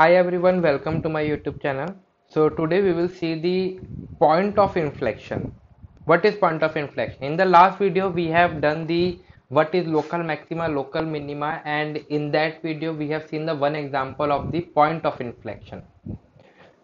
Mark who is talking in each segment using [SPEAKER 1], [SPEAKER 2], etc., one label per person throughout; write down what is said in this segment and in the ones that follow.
[SPEAKER 1] hi everyone welcome to my youtube channel so today we will see the point of inflection what is point of inflection in the last video we have done the what is local maxima local minima and in that video we have seen the one example of the point of inflection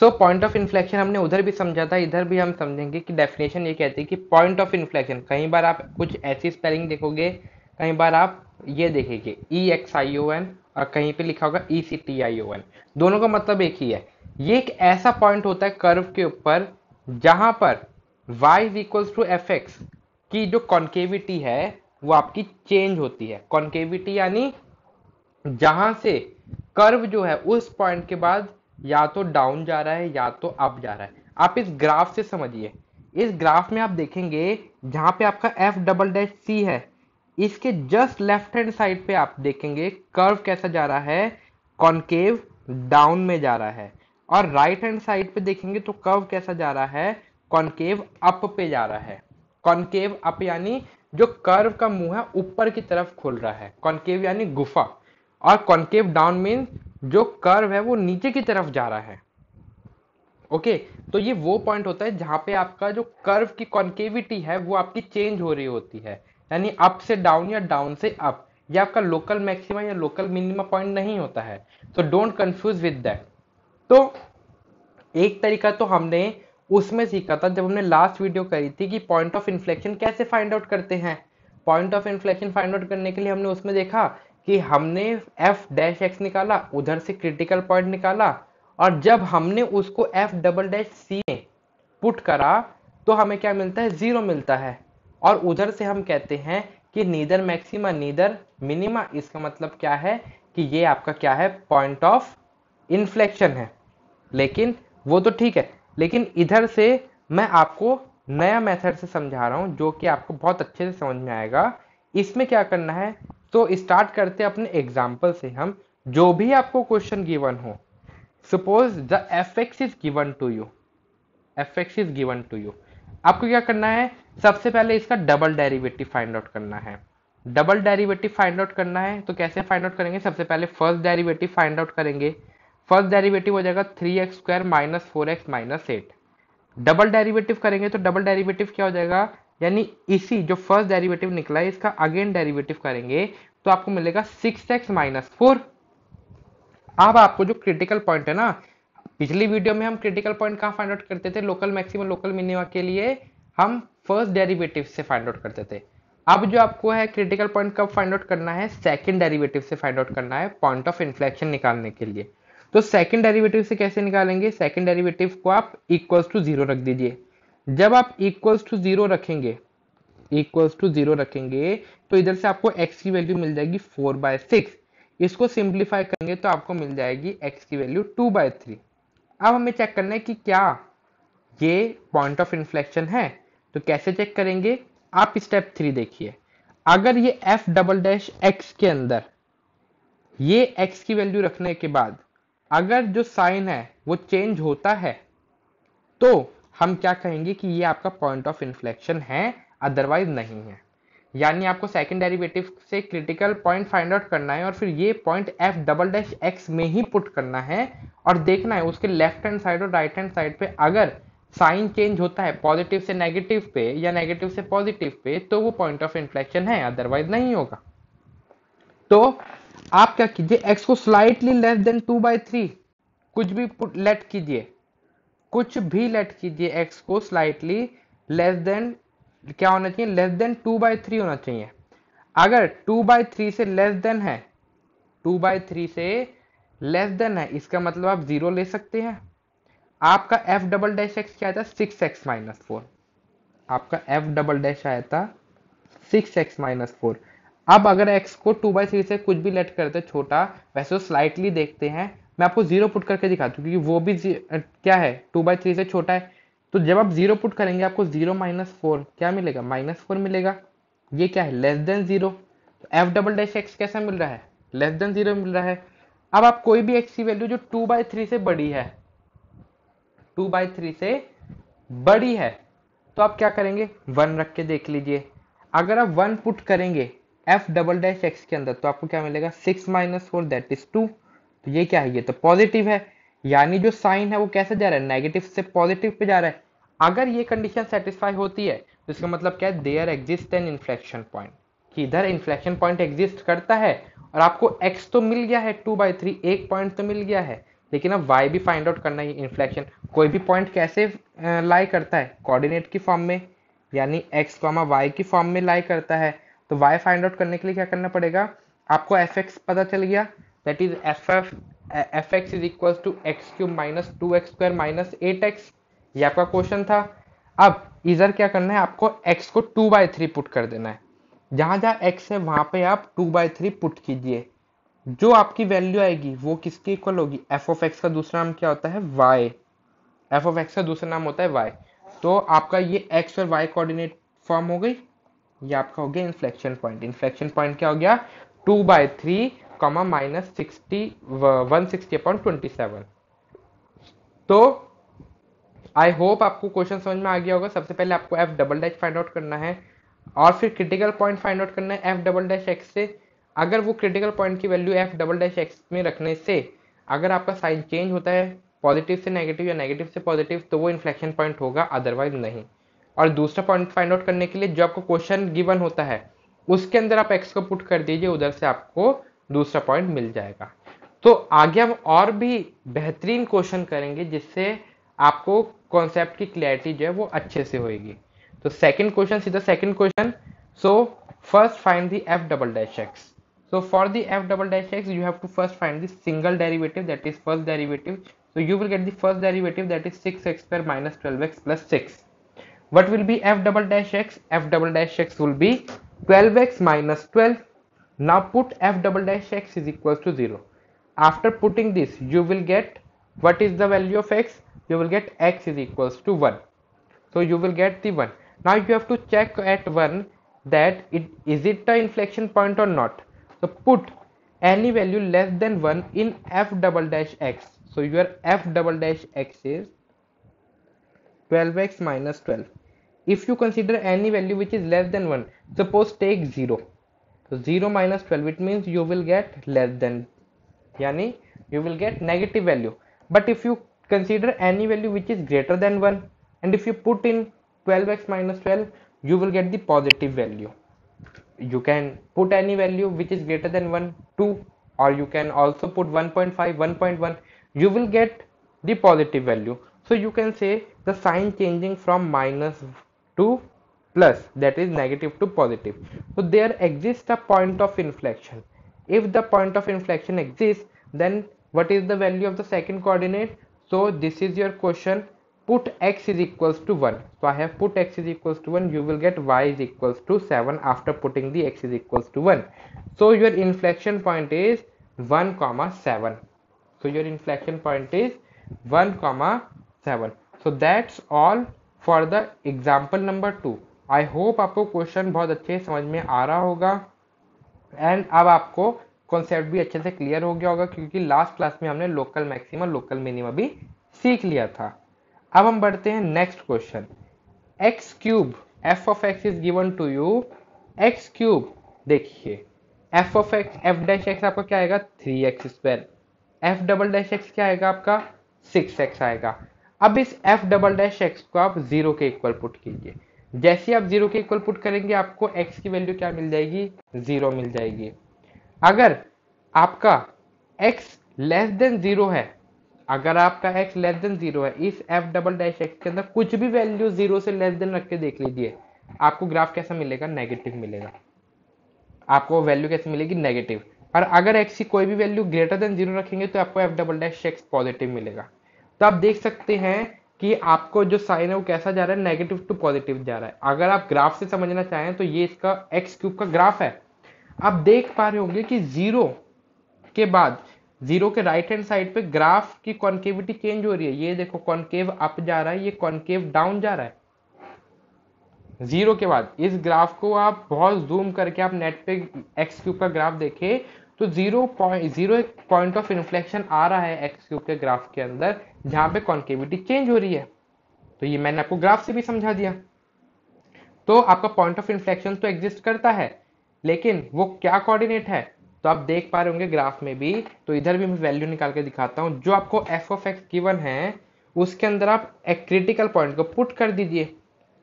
[SPEAKER 1] so point of inflection हमने उधर भी समझा था इधर भी हम समझेंगे कि डेफिनेशन ये कहती है कि पॉइंट ऑफ इन्फ्लेक्शन कहीं बार आप कुछ ऐसी स्पेलिंग देखोगे कहीं बार आप ये देखेंगे ई एक्स आई ओ एन और कहीं पे लिखा होगा ई C T I O N दोनों का मतलब एक ही है ये एक ऐसा पॉइंट होता है कर्व के ऊपर जहां पर y is equals to f x की जो कॉन्केविटी है वो आपकी चेंज होती है कॉन्केविटी यानी जहां से कर्व जो है उस पॉइंट के बाद या तो डाउन जा रहा है या तो अप जा रहा है आप इस ग्राफ से समझिए इस ग्राफ में आप देखेंगे जहां पे आपका एफ डबल डैश सी है इसके जस्ट लेफ्ट हैंड साइड पे आप देखेंगे कर्व कैसा जा रहा है कॉनकेव डाउन में जा रहा है और राइट हैंड साइड पे देखेंगे तो कर्व कैसा जा रहा है कॉनकेव अप पे जा रहा है कॉनकेव अप यानी जो कर्व का मुंह है ऊपर की तरफ खुल रहा है कॉनकेव यानी गुफा और कॉनकेव डाउन मीन जो कर्व है वो नीचे की तरफ जा रहा है ओके तो ये वो पॉइंट होता है जहां पे आपका जो कर्व की कॉन्केविटी है वो आपकी चेंज हो रही होती है यानी अप से डाउन या डाउन से अप ये आपका लोकल मैक्सिमा या लोकल मिनिमा पॉइंट नहीं होता है तो डोंट कंफ्यूज विद दैट तो एक तरीका तो हमने उसमें सीखा था जब हमने लास्ट वीडियो करी थी कि पॉइंट ऑफ इन्फ्लेक्शन कैसे फाइंड आउट करते हैं point of inflection find out करने के लिए हमने उसमें देखा कि हमने एफ डैश एक्स निकाला उधर से क्रिटिकल पॉइंट निकाला और जब हमने उसको एफ डबल डैश सी में पुट करा तो हमें क्या मिलता है जीरो मिलता है और उधर से हम कहते हैं कि नीदर मैक्सिमा नीदर मिनिमा इसका मतलब क्या है कि ये आपका क्या है पॉइंट ऑफ इन्फ्लेक्शन है लेकिन वो तो ठीक है लेकिन इधर से मैं आपको नया मेथड से समझा रहा हूँ जो कि आपको बहुत अच्छे से समझ में आएगा इसमें क्या करना है तो स्टार्ट करते अपने एग्जाम्पल से हम जो भी आपको क्वेश्चन गिवन हो suppose the f x is given to you f x is given to you आपको क्या करना है सबसे पहले इसका डबल डेरिवेटिव फाइंड आउट करना है डबल डेरिवेटिव फाइंड आउट करना है तो कैसे फाइंड आउट करेंगे सबसे पहले फर्स्ट डेरिवेटिव फाइंड आउट करेंगे फर्स्ट डेरिवेटिव हो जाएगा three x square minus four x minus eight double derivative करेंगे तो डबल डेरिवेटिव क्या हो जाएगा यानी इसी जो फर्स्ट डेरिवेटिव निकला है इसका अगेन डेरिवेटिव करेंगे तो आपको मिलेगा सिक्स एक्स माइनस फोर अब आपको जो क्रिटिकल पॉइंट है ना पिछली वीडियो में हम क्रिटिकल पॉइंट कहाँ फाइंड आउट करते थे लोकल मैक्सिमम लोकल मिनिमा के लिए हम फर्स्ट डेरिवेटिव से फाइंड आउट करते थे अब जो आपको है क्रिटिकल पॉइंट कब फाइंड आउट करना है सेकंड डेरिवेटिव से फाइंड आउट करना है पॉइंट ऑफ इन्फ्लेक्शन निकालने के लिए तो सेकंड डेरिवेटिव से कैसे निकालेंगे सेकंड डेरिवेटिव को आप इक्वल्स टू जीरो रख दीजिए जब आप इक्वल्स टू जीरो रखेंगे इक्वल्स टू जीरो रखेंगे तो इधर से आपको एक्स की वैल्यू मिल जाएगी फोर बाय सिक्स इसको सिंप्लीफाई करेंगे तो आपको मिल जाएगी एक्स की वैल्यू टू बाय थ्री अब हमें चेक करना है कि क्या ये पॉइंट ऑफ इन्फ्लेक्शन है तो कैसे चेक करेंगे आप स्टेप थ्री देखिए अगर ये एफ डबल डैश एक्स के अंदर ये एक्स की वैल्यू रखने के बाद अगर जो साइन है वो चेंज होता है तो हम क्या कहेंगे कि ये आपका पॉइंट ऑफ इन्फ्लेक्शन है अदरवाइज नहीं है यानी आपको सेकेंड डेरिवेटिव से क्रिटिकल पॉइंट फाइंड आउट करना है और फिर ये point f double dash x में ही पुट करना है और देखना है उसके लेफ्ट हैंड साइड और राइट हैंड साइड पे अगर साइन चेंज होता है पॉजिटिव से नेगेटिव पे या नेगेटिव से पॉजिटिव पे तो वो पॉइंट ऑफ इन्फ्लेक्शन है अदरवाइज नहीं होगा तो आप क्या कीजिए एक्स को slightly less than two by three कुछ भी लेट कीजिए कुछ भी लेट कीजिए एक्स को स्लाइटली लेस देन क्या होना चाहिए less than two by three होना चाहिए अगर टू बाई थ्री से लेस देन है टू बाई थ्री से लेस देन है इसका मतलब आप जीरो ले सकते हैं आपका एफ डबल डैश एक्स क्या था सिक्स एक्स माइनस फोर आपका एफ डबल डैश आया था सिक्स एक्स माइनस फोर अब अगर एक्स को टू बाई थ्री से कुछ भी लेट करते छोटा वैसे स्लाइटली देखते हैं मैं आपको जीरो पुट करके दिखाता हूँ क्योंकि वो भी क्या है टू बाई थ्री से छोटा है तो जब आप जीरो पुट करेंगे आपको जीरो माइनस फोर क्या मिलेगा माइनस फोर मिलेगा ये क्या है लेस देन जीरो तो एफ डबल डैश एक्स कैसा मिल रहा है लेस देन जीरो मिल रहा है अब आप कोई भी एक्स की वैल्यू जो टू बाई थ्री से बड़ी है टू बाई थ्री से बड़ी है तो आप क्या करेंगे वन रख के देख लीजिए अगर आप वन पुट करेंगे एफ डबल डैश एक्स के अंदर तो आपको क्या मिलेगा six minus four that is two तो ये क्या है ये तो पॉजिटिव है यानी जो साइन है वो कैसे जा रहा है नेगेटिव से पॉजिटिव पे जा रहा है अगर ये कंडीशन सेटिस्फाई होती है तो इसका मतलब क्या है there exist an inflection point कि इधर इन्फ्लेक्शन पॉइंट एग्जिस्ट करता है और आपको एक्स तो मिल गया है टू बाई थ्री एक पॉइंट तो मिल गया है लेकिन अब वाई भी फाइंड आउट करना है इन्फ्लेक्शन कोई भी पॉइंट कैसे लाई करता है कोऑर्डिनेट की फॉर्म में यानी एक्स कॉमा वाई की फॉर्म में लाई करता है तो वाई फाइंड आउट करने के लिए क्या करना पड़ेगा आपको एफ एक्स पता चल गया that is f f f x is equal to x cube minus two x square minus eight x ये आपका क्वेश्चन था अब इधर क्या करना है आपको एक्स को टू बाय थ्री पुट कर देना है जहां जहां एक्स है वहां पे आप टू बाय थ्री पुट कीजिए जो आपकी वैल्यू आएगी वो किसके इक्वल होगी एफ ऑफ एक्स का दूसरा नाम क्या होता है वाई एफ ऑफ एक्स का दूसरा नाम होता है वाई तो आपका ये एक्स और वाई कोऑर्डिनेट फॉर्म हो गई ये आपका हो गया इन्फ्लेक्शन पॉइंट इन्फ्लेक्शन पॉइंट क्या हो गया two by three comma minus sixty one sixty upon twenty seven तो आई होप आपको क्वेश्चन समझ में आ गया होगा सबसे पहले आपको f double dash find out करना है और फिर क्रिटिकल पॉइंट फाइंड आउट करना है एफ डबल डैश एक्स से अगर वो क्रिटिकल पॉइंट की value f double dash x में रखने से अगर आपका साइन चेंज होता है पॉजिटिव से नेगेटिव या नेगेटिव से पॉजिटिव तो वो इन्फ्लेक्शन पॉइंट होगा अदरवाइज नहीं और दूसरा पॉइंट फाइंड आउट करने के लिए जो आपको क्वेश्चन गिवन होता है उसके अंदर आप एक्स को पुट कर दीजिए उधर से आपको दूसरा पॉइंट मिल जाएगा तो आगे हम और भी बेहतरीन क्वेश्चन करेंगे जिससे आपको कॉन्सेप्ट की क्लैरिटी जो है वो अच्छे से होगी तो सेकंड क्वेश्चन सीधा second question so first find the f double dash x so for the f double dash x you have to first find the single derivative that is first derivative so you will get the first derivative that is six x square minus twelve x plus six what will be f double dash x f double dash x will be twelve x minus twelve now put f double dash x is equals to 0 after putting this you will get what is the value of x you will get x is equals to 1 so you will get the 1 now you have to check at 1 that it is it the inflection point or not so put any value less than 1 in f double dash x so your f double dash x is 12x minus 12 if you consider any value which is less than 1 suppose take 0 so 0 minus 12 it means you will get less than yani you will get negative value but if you consider any value which is greater than 1 and if you put in 12x minus 12 you will get the positive value you can put any value which is greater than 1 2 or you can also put 1.5 1.1 you will get the positive value so you can say the sign changing from minus to plus that is negative to positive so there exists a point of inflection if the point of inflection exists then what is the value of the second coordinate so this is your question put x is equals to 1 so i have put x is equals to 1 you will get y is equals to 7 after putting the x is equals to 1 so your inflection point is 1 comma 7 so your inflection point is 1 comma 7 so that's all for the example number 2 I hope आपको question बहुत अच्छे समझ में आ रहा होगा and अब आपको concept भी अच्छे से क्लियर हो गया होगा क्योंकि लास्ट क्लास में हमने लोकल मैक्सिमम लोकल मिनिमम भी सीख लिया था अब हम बढ़ते हैं next question x cube f of x is given to you x cube देखिए f of x f dash x आपका क्या आएगा three x square f double dash x क्या आएगा आपका सिक्स एक्स आएगा अब इस एफ डबल डैश एक्स को आप जीरो के इक्वल पुट कीजिए जैसे आप जीरो के इक्वल पुट करेंगे आपको एक्स की वैल्यू क्या मिल जाएगी जीरो मिल जाएगी अगर आपका एक्स लेस देन जीरो है अगर आपका एक्स लेस देन जीरो है इस एफ डबल डैश एक्स के अंदर कुछ भी वैल्यू जीरो से लेस देन रख के देख लीजिए आपको ग्राफ कैसा मिलेगा नेगेटिव मिलेगा आपको वैल्यू कैसे मिलेगी नेगेटिव और अगर एक्स की कोई भी वैल्यू ग्रेटर देन जीरो रखेंगे तो आपको f double dash x positive मिलेगा तो आप देख सकते हैं कि आपको जो साइन है वो कैसा जा रहा है नेगेटिव टू पॉजिटिव जा रहा है अगर आप ग्राफ से समझना चाहें तो ये इसका एक्स क्यूब का ग्राफ है आप देख पा रहे होंगे कि जीरो के बाद जीरो के राइट हैंड साइड पे ग्राफ की कॉन्केविटी चेंज हो रही है ये देखो कॉन्केव अप जा रहा है ये कॉन्केव डाउन जा रहा है जीरो के बाद इस ग्राफ को आप बहुत जूम करके आप नेट पे एक्स क्यूब का ग्राफ देखें तो जीरो पॉइंट जीरो एक पॉइंट ऑफ इन्फ्लेक्शन आ रहा है एक्स क्यूब के ग्राफ के अंदर जहां पे कॉन्केविटी चेंज हो रही है तो ये मैंने आपको ग्राफ से भी समझा दिया तो आपका पॉइंट ऑफ इन्फ्लेक्शन तो एग्जिस्ट करता है लेकिन वो क्या कोऑर्डिनेट है तो आप देख पा रहे होंगे ग्राफ में भी तो इधर भी मैं वैल्यू निकाल के दिखाता हूँ जो आपको एफ ऑफ एक्स गिवन है उसके अंदर आप एक क्रिटिकल पॉइंट को पुट कर दीजिए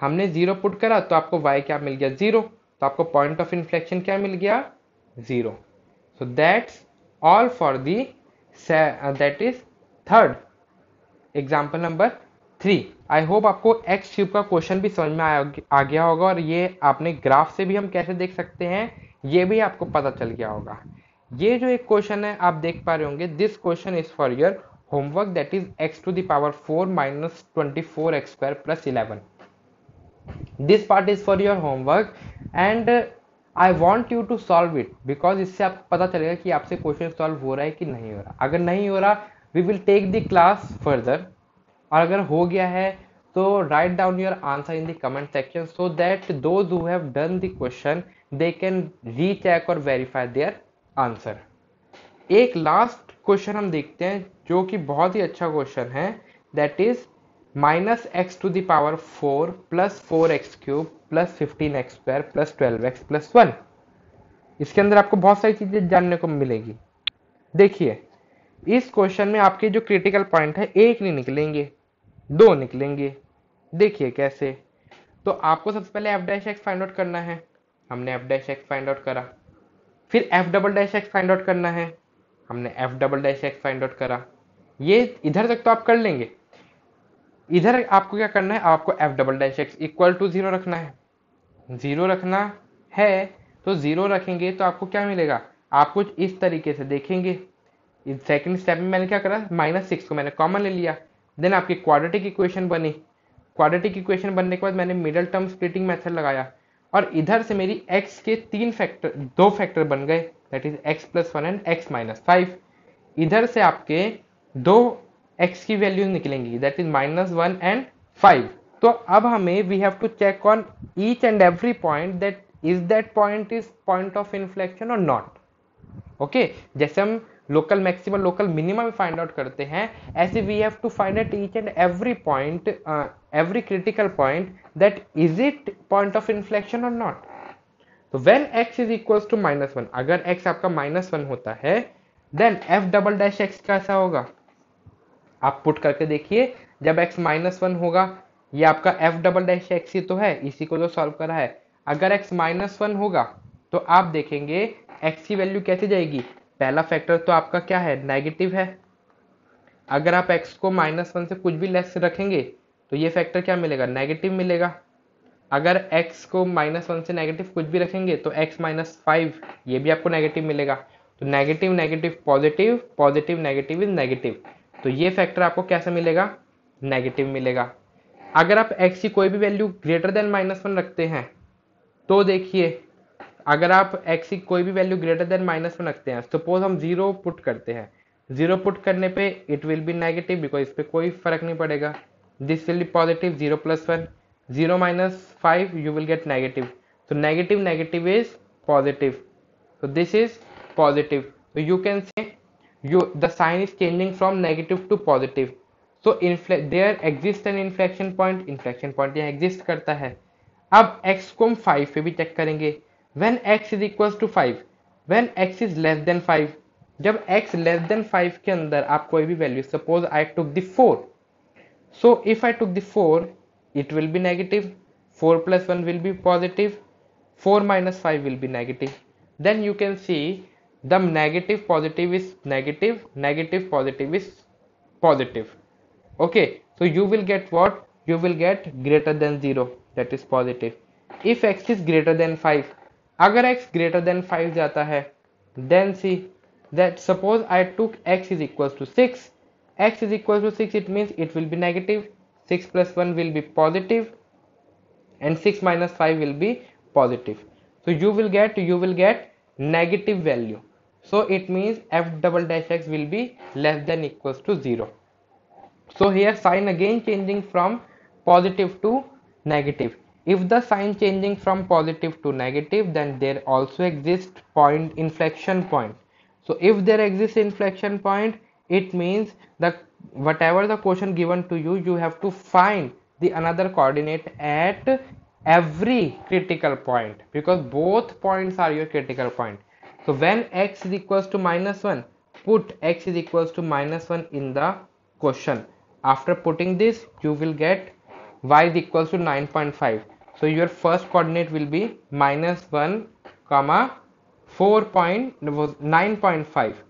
[SPEAKER 1] हमने जीरो पुट करा तो आपको वाई क्या मिल गया जीरो तो आपको पॉइंट ऑफ इन्फ्लेक्शन क्या मिल गया zero so that's all for the uh, that is third example number three I hope आपको एक्स क्यूब का क्वेश्चन भी समझ में आ, आ गया होगा और ये आपने ग्राफ से भी हम कैसे देख सकते हैं ये भी आपको पता चल गया होगा ये जो एक क्वेश्चन है आप देख पा रहे होंगे this question is for your homework that is x to the power four minus twenty four x square plus eleven this part is for your homework and I want you to solve it because इससे आपको पता चलेगा कि आपसे question solve हो रहा है कि नहीं हो रहा अगर नहीं हो रहा we will take the class further और अगर हो गया है तो write down your answer in the comment section so that those who have done the question they can recheck और वेरीफाई देयर आंसर एक लास्ट क्वेश्चन हम देखते हैं जो कि बहुत ही अच्छा क्वेश्चन है that is minus x to the power four plus four x cube plus fifteen x square plus twelve x plus one इसके अंदर आपको बहुत सारी चीजें जानने को मिलेगी देखिए इस क्वेश्चन में आपके जो क्रिटिकल पॉइंट है एक नहीं निकलेंगे दो निकलेंगे देखिए कैसे तो आपको सबसे पहले f dash x find out करना है हमने f dash x find out करा फिर f double dash x find out करना है हमने f double dash x find out करा ये इधर तक तो आप कर लेंगे इधर आपको क्या करना है आपको f double dash x equal to zero रखना है जीरो रखना है तो जीरो रखेंगे तो आपको क्या मिलेगा आप कुछ इस तरीके से देखेंगे सेकेंड स्टेप में मैंने क्या करा माइनस सिक्स को मैंने कॉमन ले लिया देन आपकी क्वाड्रेटिक इक्वेशन बनी क्वाड्रेटिक इक्वेशन बनने के बाद मैंने मिडल टर्म स्प्लिटिंग मेथड लगाया और इधर से मेरी एक्स के तीन फैक्टर दो फैक्टर बन गए that is x plus one and x minus five इधर से आपके दो एक्स की वैल्यूज निकलेंगी that is minus one and five तो अब हमें we have to check on each and every point that is that point is point of inflection और नॉट ओके जैसे हम local maximum local minimum find out करते हैं ऐसे we have to find at each and every point every critical point that is it point of inflection और not तो when x is equal to minus one अगर x आपका minus one होता है then f double dash x कैसा होगा आप put करके देखिए जब x माइनस वन होगा ये आपका f डबल डैश एक्स ही तो है इसी को जो सॉल्व करा है अगर x माइनस वन होगा तो आप देखेंगे x की वैल्यू कैसे जाएगी पहला फैक्टर तो आपका क्या है नेगेटिव है अगर आप x को माइनस वन से कुछ भी लेस रखेंगे तो ये फैक्टर क्या मिलेगा नेगेटिव मिलेगा अगर x को माइनस वन से नेगेटिव कुछ भी रखेंगे तो x माइनस फाइव ये भी आपको नेगेटिव मिलेगा तो negative negative positive positive negative is negative तो ये फैक्टर आपको कैसा मिलेगा नेगेटिव मिलेगा अगर आप एक्स की कोई भी value greater than minus one रखते हैं तो देखिए अगर आप एक्स की कोई भी value greater than minus one रखते हैं सपोज हम जीरो पुट करते हैं जीरो पुट करने पे it will be negative because इस पर कोई फर्क नहीं पड़ेगा this will be positive zero plus one zero minus five you will get negative तो negative negative is positive so this is positive you can say you the sign is changing from negative to positive so there exist an inflection point inflection point यहाँ exist करता है अब x को हम 5 पे भी check करेंगे when x is equal to 5 when x is less than 5 जब x लेस देन 5 के अंदर आप कोई भी value suppose I took the four so if I took the 4 it will be negative four plus one will be positive four minus five will be negative then you can see the negative positive is negative negative positive is positive okay so you will get what you will get greater than 0 that is positive if x is greater than 5 अगर x greater than 5 जाता है then see that suppose I took x is equals to 6 x is equals to 6 it means it will be negative 6 plus 1 will be positive and 6 minus 5 will be positive so you will get you will get negative value so it means f double dash x will be less than equals to 0 so here sign again changing from positive to negative if the sign changing from positive to negative then there also exists point inflection point so if there exists inflection point it means that whatever the question given to you you have to find the another coordinate at every critical point because both points are your critical point so when x is equals to minus 1 put x is equals to minus 1 in the question after putting this you will get y is equals to 9.5 so your first coordinate will be minus 1 comma 4 point was 9.5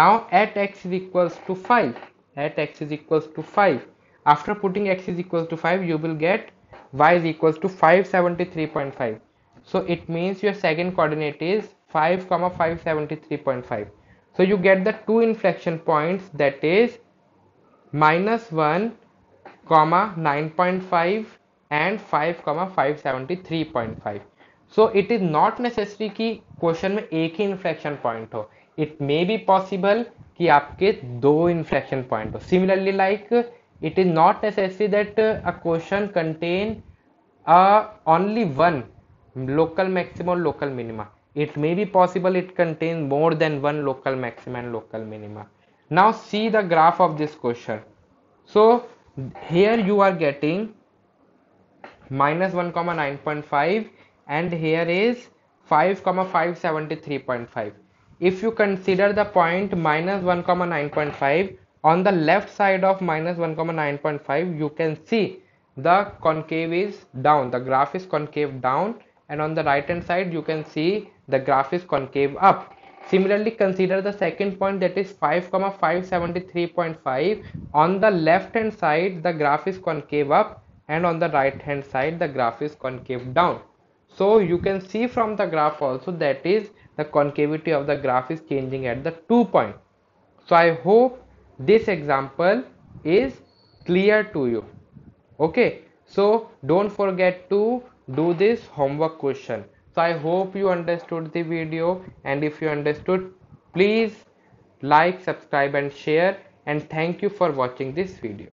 [SPEAKER 1] now at x is equals to 5 at x is equals to 5 after putting x is equals to 5 you will get y is equals to 573.5 so it means your second coordinate is 5 comma 573.5 so you get the two inflection points that is minus 1 comma 9.5 and 5 comma 573.5 so it is not necessary कि question में एक ही inflection point It may be possible possible कि आपके दो inflection point Similarly like, it is not necessary that uh, a question contain uh, only one local maximum, local minima it may be possible it contains more than one local maximum and local minima now see the graph of this question so here you are getting minus 1 comma 9.5 and here is 5 comma 573.5 if you consider the point minus 1 comma 9.5 on the left side of minus 1 comma 9.5 you can see the concave is down the graph is concave down and on the right hand side you can see the graph is concave up similarly consider the second point that is 5 comma 573.5 on the left hand side the graph is concave up and on the right hand side the graph is concave down so you can see from the graph also that is the concavity of the graph is changing at the two point so i hope this example is clear to you okay so don't forget to do this homework question so i hope you understood the video and if you understood please like subscribe and share and thank you for watching this video